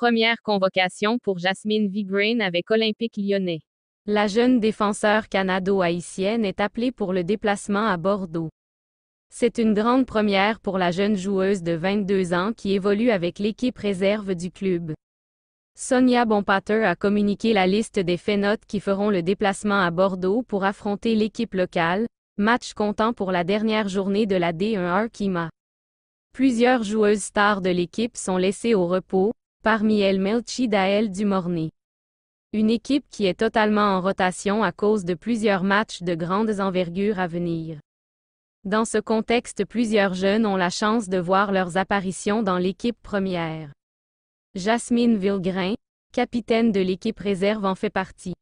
Première convocation pour Jasmine Vigrain avec Olympique lyonnais. La jeune défenseur canado-haïtienne est appelée pour le déplacement à Bordeaux. C'est une grande première pour la jeune joueuse de 22 ans qui évolue avec l'équipe réserve du club. Sonia Bonpater a communiqué la liste des fénotes qui feront le déplacement à Bordeaux pour affronter l'équipe locale, match comptant pour la dernière journée de la D1 Arkima. Plusieurs joueuses stars de l'équipe sont laissées au repos, parmi elles Melchi Dael Mornay. Une équipe qui est totalement en rotation à cause de plusieurs matchs de grandes envergures à venir. Dans ce contexte, plusieurs jeunes ont la chance de voir leurs apparitions dans l'équipe première. Jasmine Vilgrain, capitaine de l'équipe réserve en fait partie.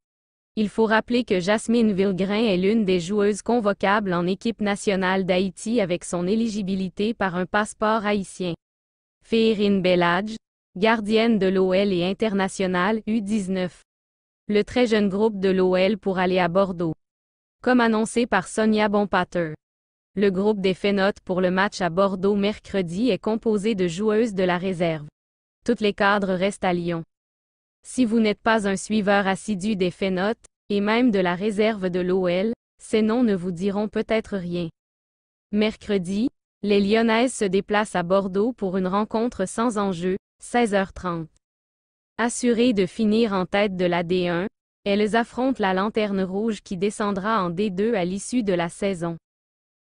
Il faut rappeler que Jasmine Vilgrain est l'une des joueuses convocables en équipe nationale d'Haïti avec son éligibilité par un passeport haïtien. Féerine Bellage, gardienne de l'OL et internationale U19. Le très jeune groupe de l'OL pour aller à Bordeaux. Comme annoncé par Sonia Bonpater. Le groupe des Fénotes pour le match à Bordeaux mercredi est composé de joueuses de la réserve. Toutes les cadres restent à Lyon. Si vous n'êtes pas un suiveur assidu des Fénotes, et même de la réserve de l'OL, ces noms ne vous diront peut-être rien. Mercredi, les Lyonnaises se déplacent à Bordeaux pour une rencontre sans enjeu, 16h30. Assurées de finir en tête de la D1, elles affrontent la Lanterne Rouge qui descendra en D2 à l'issue de la saison.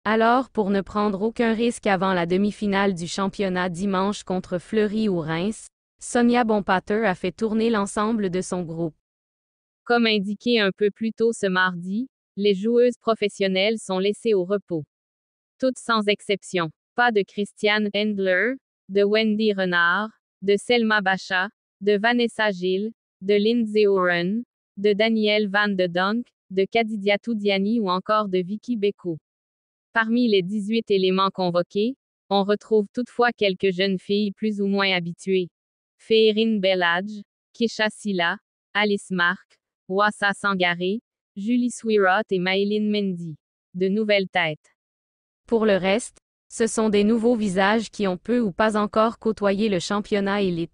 Alors pour ne prendre aucun risque avant la demi-finale du championnat dimanche contre Fleury ou Reims, Sonia Bonpater a fait tourner l'ensemble de son groupe. Comme indiqué un peu plus tôt ce mardi, les joueuses professionnelles sont laissées au repos. Toutes sans exception. Pas de Christiane Endler, de Wendy Renard, de Selma Bacha, de Vanessa Gill, de Lindsay Oren, de Daniel Van de Donk, de Kadidia Toudiani ou encore de Vicky Beko. Parmi les 18 éléments convoqués, on retrouve toutefois quelques jeunes filles plus ou moins habituées. Féérine Belladge, Kisha Silla, Alice Mark, Wassa Sangaré, Julie Swirot et Maëline Mendy. De nouvelles têtes. Pour le reste, ce sont des nouveaux visages qui ont peu ou pas encore côtoyé le championnat élite.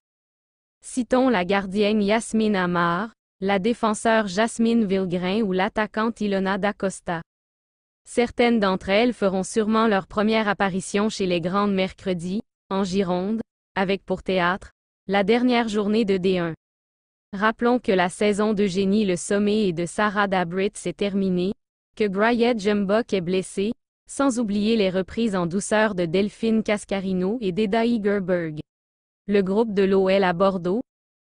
Citons la gardienne Yasmine Amar, la défenseure Jasmine Vilgrain ou l'attaquante Ilona Dacosta. Certaines d'entre elles feront sûrement leur première apparition chez les Grandes mercredis, en Gironde, avec pour théâtre, la dernière journée de D1. Rappelons que la saison d'Eugénie Le Sommet et de Sarah Dabrit est terminée, que Bryette Jembok est blessée, sans oublier les reprises en douceur de Delphine Cascarino et d'Eda Igerberg. Le groupe de l'OL à Bordeaux,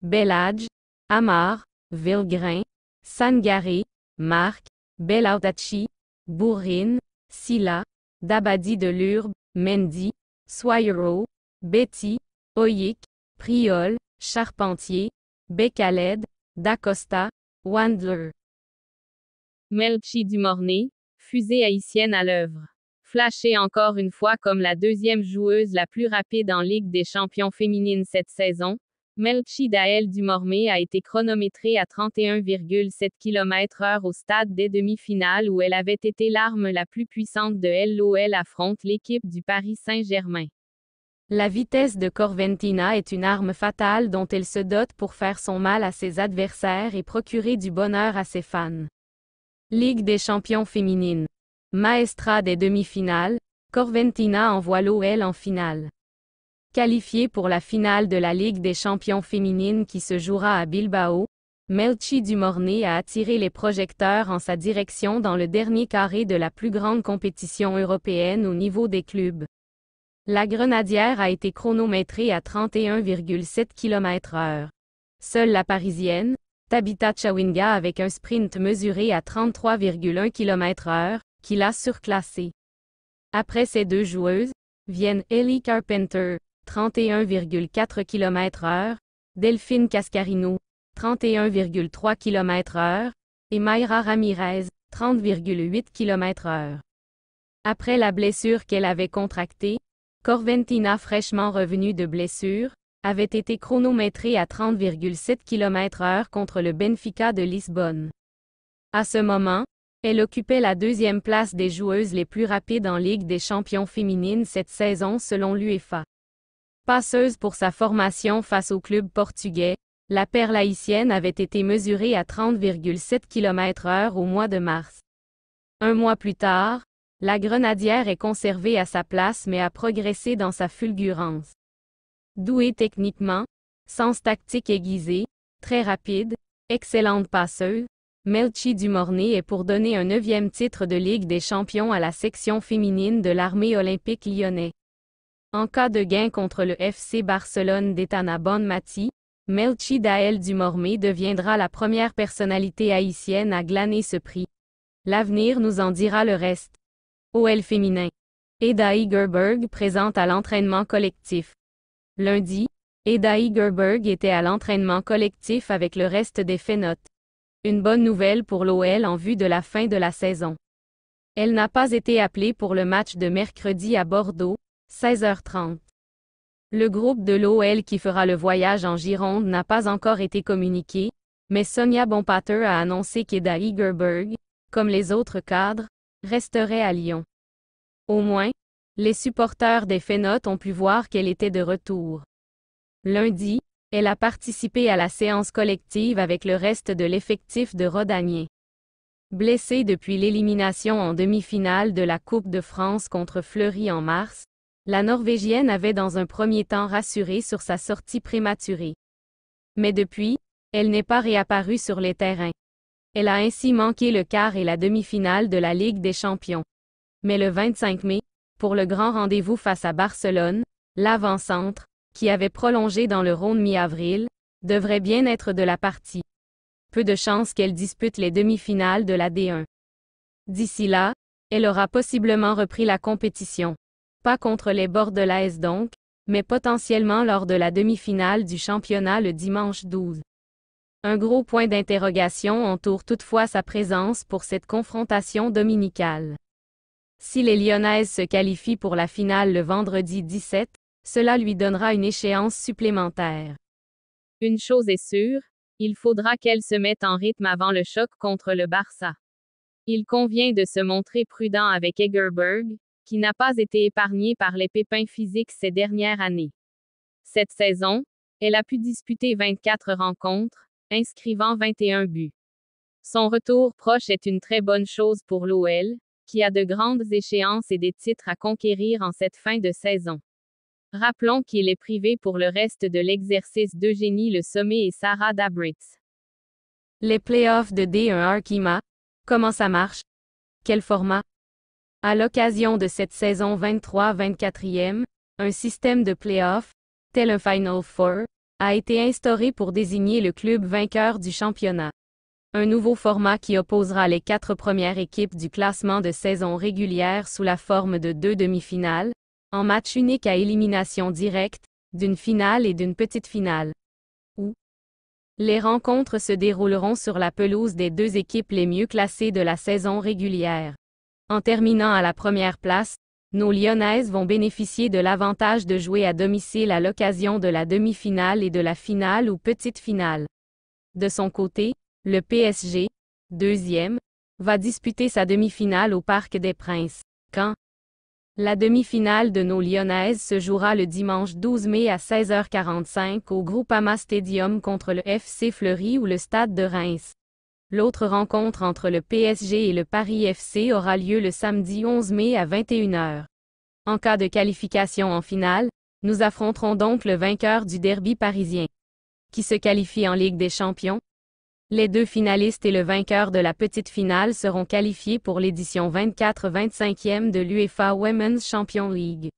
Bellage, Amar, Vilgrain, Sangaré, Marc, Bellaudachi, Bourrine, Silla, Dabadi de l'Urbe, Mendy, Soyero, Betty, Oyik, Priol, Charpentier, Becaled, Dacosta, Wandler. Melchi du Mornay fusée haïtienne à l'œuvre. Flashée encore une fois comme la deuxième joueuse la plus rapide en Ligue des champions féminines cette saison, Melchi Dael Dumormé a été chronométrée à 31,7 km/h au stade des demi-finales où elle avait été l'arme la plus puissante de LOL affronte l'équipe du Paris Saint-Germain. La vitesse de Corventina est une arme fatale dont elle se dote pour faire son mal à ses adversaires et procurer du bonheur à ses fans. Ligue des champions féminines. Maestra des demi-finales, Corventina envoie l'OL en finale. Qualifiée pour la finale de la Ligue des champions féminines qui se jouera à Bilbao, Melchi Dumornay a attiré les projecteurs en sa direction dans le dernier carré de la plus grande compétition européenne au niveau des clubs. La grenadière a été chronométrée à 31,7 km/h. Seule la parisienne, Tabitha Chawinga avec un sprint mesuré à 33,1 km/h, qui l'a surclassé. Après ces deux joueuses, viennent Ellie Carpenter, 31,4 km/h, Delphine Cascarino, 31,3 km/h, et Mayra Ramirez, 30,8 km/h. Après la blessure qu'elle avait contractée, Corventina fraîchement revenue de blessure, avait été chronométrée à 30,7 km/h contre le Benfica de Lisbonne. À ce moment, elle occupait la deuxième place des joueuses les plus rapides en Ligue des champions féminines cette saison selon l'UEFA. Passeuse pour sa formation face au club portugais, la perle haïtienne avait été mesurée à 30,7 km/h au mois de mars. Un mois plus tard, la grenadière est conservée à sa place mais a progressé dans sa fulgurance. Doué techniquement, sens tactique aiguisé, très rapide, excellente passeuse, Melchi Dumornay est pour donner un neuvième titre de Ligue des champions à la section féminine de l'armée olympique lyonnais. En cas de gain contre le FC Barcelone d'Etana Bonmati, Melchi Dael Dumormé deviendra la première personnalité haïtienne à glaner ce prix. L'avenir nous en dira le reste. OL féminin. Eda Igerberg présente à l'entraînement collectif. Lundi, Eda Egerberg était à l'entraînement collectif avec le reste des Fénotes. Une bonne nouvelle pour l'OL en vue de la fin de la saison. Elle n'a pas été appelée pour le match de mercredi à Bordeaux, 16h30. Le groupe de l'OL qui fera le voyage en Gironde n'a pas encore été communiqué, mais Sonia Bonpater a annoncé qu'Eda Egerberg, comme les autres cadres, resterait à Lyon. Au moins, les supporters des Fénotes ont pu voir qu'elle était de retour. Lundi, elle a participé à la séance collective avec le reste de l'effectif de Rodanier. Blessée depuis l'élimination en demi-finale de la Coupe de France contre Fleury en mars, la Norvégienne avait dans un premier temps rassuré sur sa sortie prématurée. Mais depuis, elle n'est pas réapparue sur les terrains. Elle a ainsi manqué le quart et la demi-finale de la Ligue des champions. Mais le 25 mai, pour le grand rendez-vous face à Barcelone, l'avant-centre, qui avait prolongé dans le Rhône mi-avril, devrait bien être de la partie. Peu de chances qu'elle dispute les demi-finales de la D1. D'ici là, elle aura possiblement repris la compétition. Pas contre les Bordelaises donc, mais potentiellement lors de la demi-finale du championnat le dimanche 12. Un gros point d'interrogation entoure toutefois sa présence pour cette confrontation dominicale. Si les Lyonnaises se qualifient pour la finale le vendredi 17, cela lui donnera une échéance supplémentaire. Une chose est sûre, il faudra qu'elle se mette en rythme avant le choc contre le Barça. Il convient de se montrer prudent avec Egerberg, qui n'a pas été épargné par les pépins physiques ces dernières années. Cette saison, elle a pu disputer 24 rencontres, inscrivant 21 buts. Son retour proche est une très bonne chose pour l'OL, qui a de grandes échéances et des titres à conquérir en cette fin de saison. Rappelons qu'il est privé pour le reste de l'exercice d'Eugénie Le Sommet et Sarah Dabritz. Les playoffs de D1 Arkima, comment ça marche? Quel format? À l'occasion de cette saison 23-24e, un système de playoffs, tel un Final Four, a été instauré pour désigner le club vainqueur du championnat un nouveau format qui opposera les quatre premières équipes du classement de saison régulière sous la forme de deux demi-finales, en match unique à élimination directe, d'une finale et d'une petite finale. Où les rencontres se dérouleront sur la pelouse des deux équipes les mieux classées de la saison régulière. En terminant à la première place, nos Lyonnaises vont bénéficier de l'avantage de jouer à domicile à l'occasion de la demi-finale et de la finale ou petite finale. De son côté, le PSG, deuxième, va disputer sa demi-finale au Parc des Princes. Quand La demi-finale de nos Lyonnaises se jouera le dimanche 12 mai à 16h45 au Groupama Stadium contre le FC Fleury ou le Stade de Reims. L'autre rencontre entre le PSG et le Paris FC aura lieu le samedi 11 mai à 21h. En cas de qualification en finale, nous affronterons donc le vainqueur du derby parisien, qui se qualifie en Ligue des Champions, les deux finalistes et le vainqueur de la petite finale seront qualifiés pour l'édition 24-25e de l'UEFA Women's Champions League.